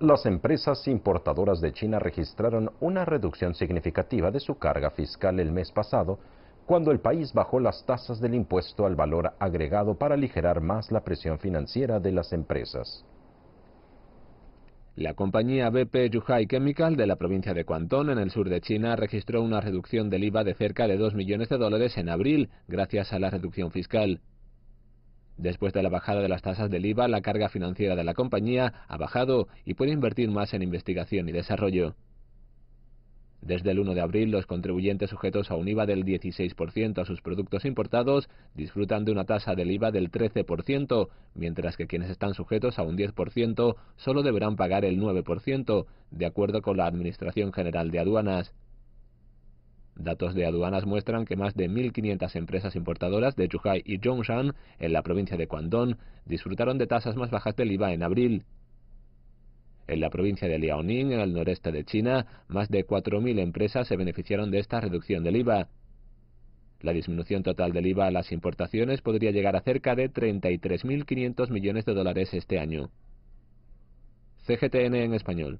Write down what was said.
Las empresas importadoras de China registraron una reducción significativa de su carga fiscal el mes pasado, cuando el país bajó las tasas del impuesto al valor agregado para aligerar más la presión financiera de las empresas. La compañía BP Yuhai Chemical de la provincia de Guangdong, en el sur de China, registró una reducción del IVA de cerca de 2 millones de dólares en abril, gracias a la reducción fiscal. Después de la bajada de las tasas del IVA, la carga financiera de la compañía ha bajado y puede invertir más en investigación y desarrollo. Desde el 1 de abril, los contribuyentes sujetos a un IVA del 16% a sus productos importados disfrutan de una tasa del IVA del 13%, mientras que quienes están sujetos a un 10% solo deberán pagar el 9%, de acuerdo con la Administración General de Aduanas. Datos de aduanas muestran que más de 1.500 empresas importadoras de Zhuhai y Zhongshan, en la provincia de Guangdong, disfrutaron de tasas más bajas del IVA en abril. En la provincia de Liaoning, en el noreste de China, más de 4.000 empresas se beneficiaron de esta reducción del IVA. La disminución total del IVA a las importaciones podría llegar a cerca de 33.500 millones de dólares este año. CGTN en español.